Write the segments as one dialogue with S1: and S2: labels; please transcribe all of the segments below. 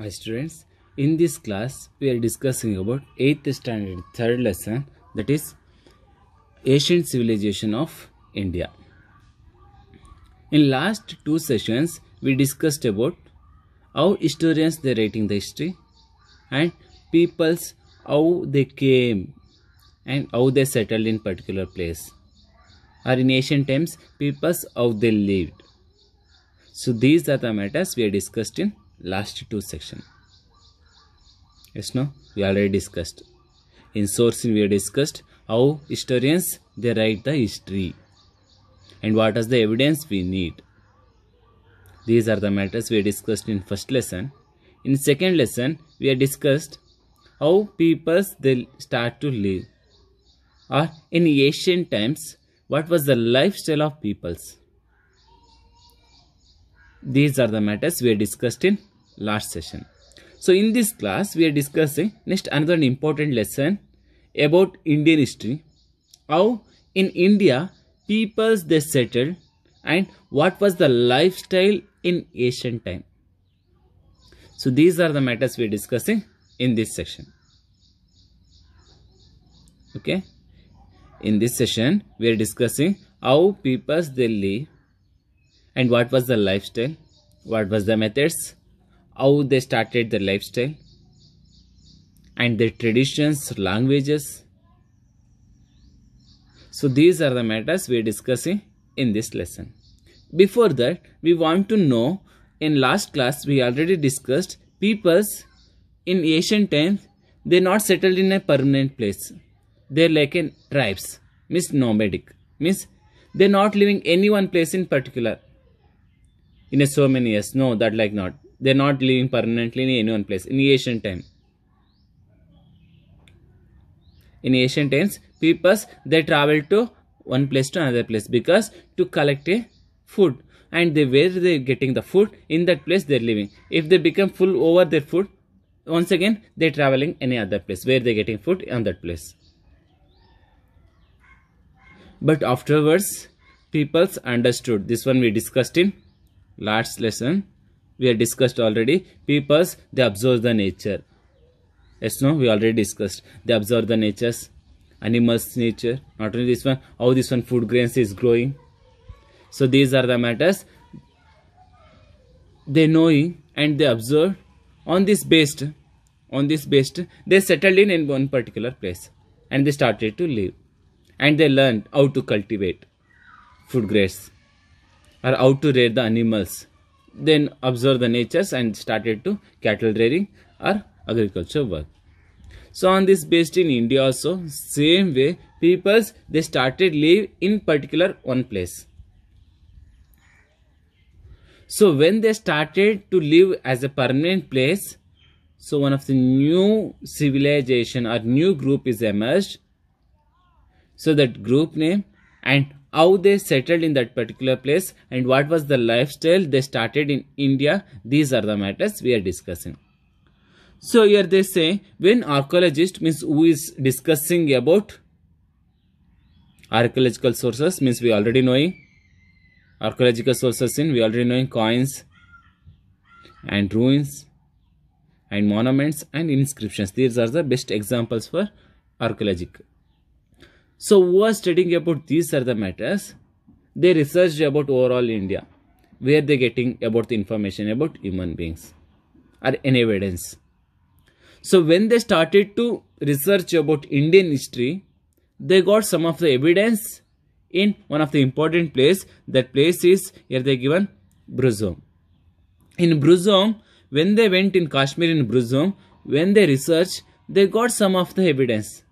S1: Hi students, in this class we are discussing about 8th standard third lesson that is ancient civilization of India. In last two sessions we discussed about how historians they writing the history and peoples how they came and how they settled in particular place or in ancient times peoples how they lived. So these are the matters we are discussed in last two section yes no we already discussed in sourcing we discussed how historians they write the history and what is the evidence we need these are the matters we discussed in first lesson in second lesson we have discussed how peoples they start to live or in ancient times what was the lifestyle of peoples these are the matters we discussed in last session. So in this class, we are discussing next another important lesson about Indian history. How in India, peoples they settled and what was the lifestyle in ancient time. So these are the matters we are discussing in this section. Okay. In this session, we are discussing how peoples they live and what was the lifestyle what was the methods how they started the lifestyle and their traditions languages so these are the matters we are discussing in this lesson before that we want to know in last class we already discussed peoples in ancient times they not settled in a permanent place they're like in tribes Miss nomadic Miss, they're not living any one place in particular in a so many years. No, that like not. They're not living permanently in any one place. In ancient time. In ancient times, peoples they travel to one place to another place because to collect a food and they where they're getting the food in that place they're living. If they become full over their food, once again they're traveling any other place where they're getting food on that place. But afterwards, peoples understood. This one we discussed in last lesson we have discussed already peoples they observe the nature yes no we already discussed they observe the natures animals nature not only this one how this one food grains is growing so these are the matters they knowing and they observe on this based on this based they settled in in one particular place and they started to live and they learned how to cultivate food grains are how to rear the animals then observe the natures and started to cattle rearing or agriculture work so on this based in india also same way peoples they started live in particular one place so when they started to live as a permanent place so one of the new civilization or new group is emerged so that group name and how they settled in that particular place and what was the lifestyle they started in India. These are the matters we are discussing. So here they say when archaeologist means who is discussing about archaeological sources means we already knowing archaeological sources in we already knowing coins and ruins and monuments and inscriptions. These are the best examples for archaeological. So who was studying about these are the matters, they researched about overall India, where they getting about the information about human beings or in evidence. So when they started to research about Indian history, they got some of the evidence in one of the important place. That place is here they given Bruzom. In Bruzom, when they went in Kashmir in Bruzom, when they researched, they got some of the evidence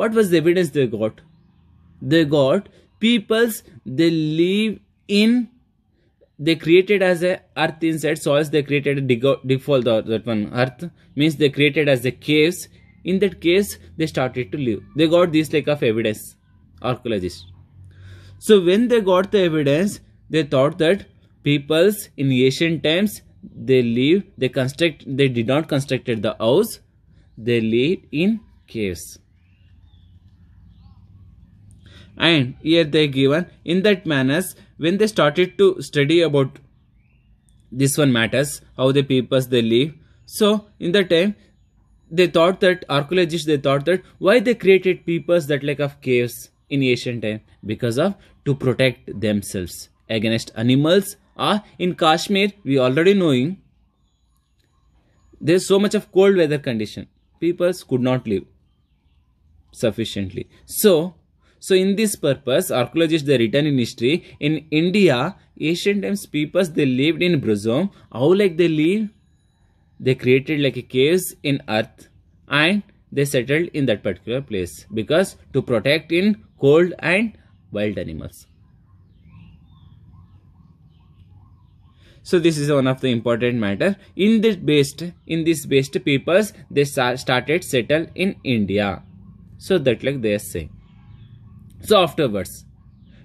S1: what was the evidence they got they got peoples they live in they created as a earth inside soils they created a default or that one earth means they created as a caves in that case they started to live they got this lack of evidence archaeologists so when they got the evidence they thought that peoples in ancient times they live they construct they did not constructed the house they lived in caves and here they given in that manners when they started to study about this one matters how the peoples they live so in the time they thought that archaeologists they thought that why they created peoples that like of caves in ancient time because of to protect themselves against animals Ah, in kashmir we already knowing there's so much of cold weather condition peoples could not live sufficiently so so in this purpose, archaeologists they written in history. In India, ancient times peoples they lived in Brazil. How like they live? They created like a caves in earth and they settled in that particular place because to protect in cold and wild animals. So this is one of the important matter. In this based, in this based peoples, they started settle in India. So that like they are saying. So afterwards,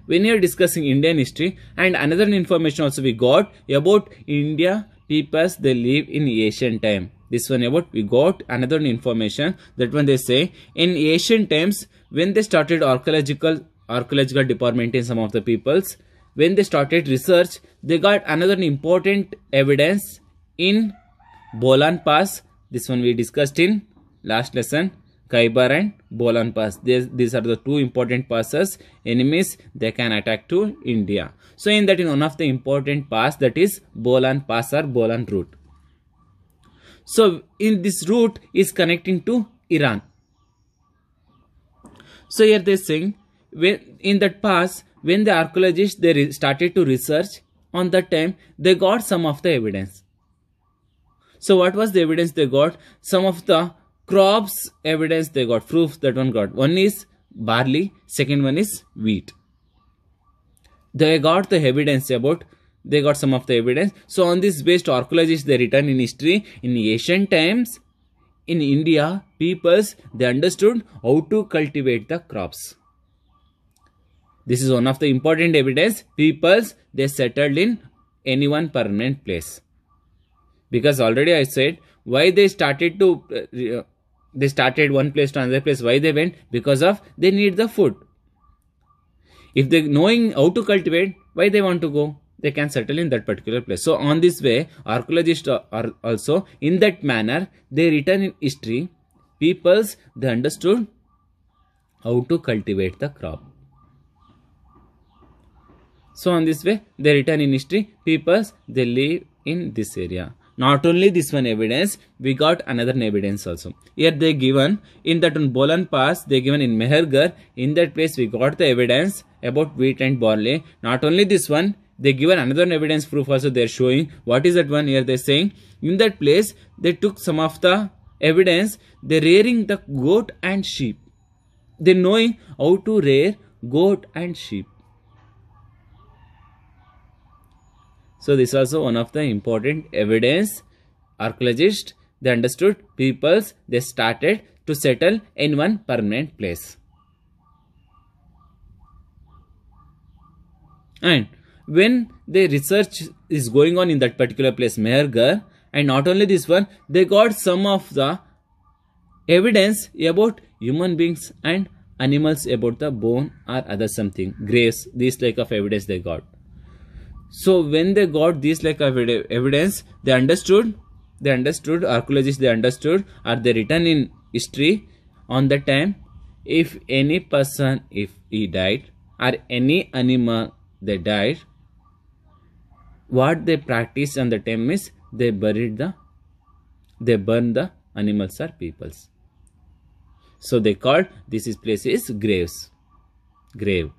S1: when you are discussing Indian history and another information also we got about India peoples they live in ancient time. This one about we got another information that when they say in ancient times when they started archaeological archaeological department in some of the peoples when they started research they got another important evidence in Bolan Pass this one we discussed in last lesson Khyber and Bolan Pass. These, these are the two important passes enemies they can attack to India. So in that in one of the important pass that is Bolan Pass or Bolan route. So in this route is connecting to Iran. So here they saying when in that pass when the archaeologists they started to research on that time they got some of the evidence. So what was the evidence they got? Some of the crops evidence they got proof that one got one is barley second one is wheat they got the evidence about they got some of the evidence so on this based archaeologists they return in history in ancient times in india peoples they understood how to cultivate the crops this is one of the important evidence peoples they settled in any one permanent place because already i said why they started to uh, they started one place to another place. Why they went? Because of they need the food. If they knowing how to cultivate, why they want to go? They can settle in that particular place. So on this way, archaeologists are also in that manner they return in history. Peoples they understood how to cultivate the crop. So on this way, they return in history. Peoples they live in this area. Not only this one evidence, we got another evidence also. Here they given, in that on Bolan Pass, they given in Mehergarh, in that place we got the evidence about wheat and barley. Not only this one, they given another evidence proof also they're showing. What is that one here they're saying? In that place, they took some of the evidence, they rearing the goat and sheep. They knowing how to rear goat and sheep So this also one of the important evidence archaeologists they understood peoples they started to settle in one permanent place. And when the research is going on in that particular place, Mehergarh, and not only this one, they got some of the evidence about human beings and animals about the bone or other something, graves, this like of evidence they got so when they got this like evidence they understood they understood archaeologists they understood are they written in history on the time if any person if he died or any animal they died what they practiced on the time is they buried the they burn the animals or peoples so they called this is place is graves grave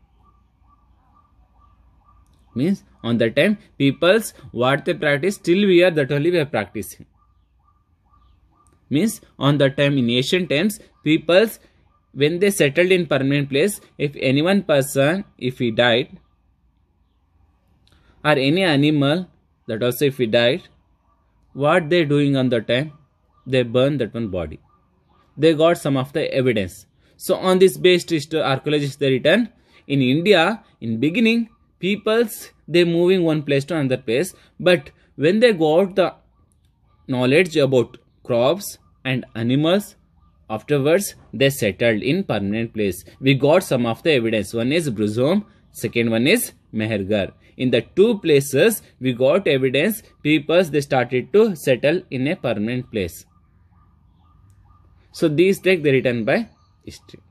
S1: means on that time people's what they practice till we are that only we are practicing means on that time in ancient times people's when they settled in permanent place if any one person if he died or any animal that also if he died what they doing on that time they burn that one body they got some of the evidence so on this basis archaeologists they return in india in beginning peoples they moving one place to another place but when they got the knowledge about crops and animals afterwards they settled in permanent place we got some of the evidence one is bruzom second one is mehergar in the two places we got evidence peoples they started to settle in a permanent place so these take the written by history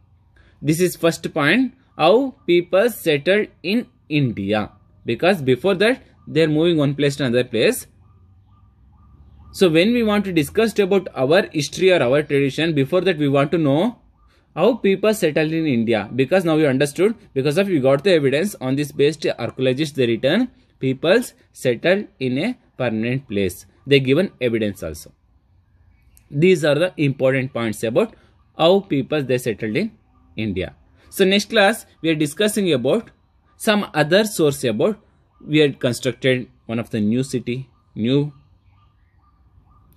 S1: this is first point how people settled in India because before that they are moving one place to another place. So when we want to discuss about our history or our tradition before that we want to know how people settled in India because now you understood because of you got the evidence on this based archaeologists they return peoples settled in a permanent place they given evidence also these are the important points about how people they settled in India so next class we are discussing about some other source about we had constructed one of the new city, new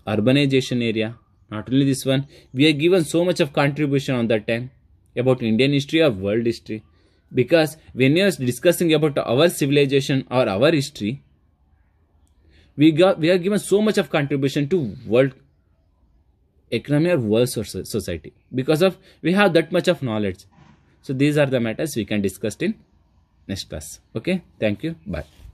S1: urbanization area. Not only this one, we are given so much of contribution on that time about Indian history or world history. Because when you are discussing about our civilization or our history, we got we are given so much of contribution to world economy or world society because of we have that much of knowledge. So these are the matters we can discuss in next class okay thank you bye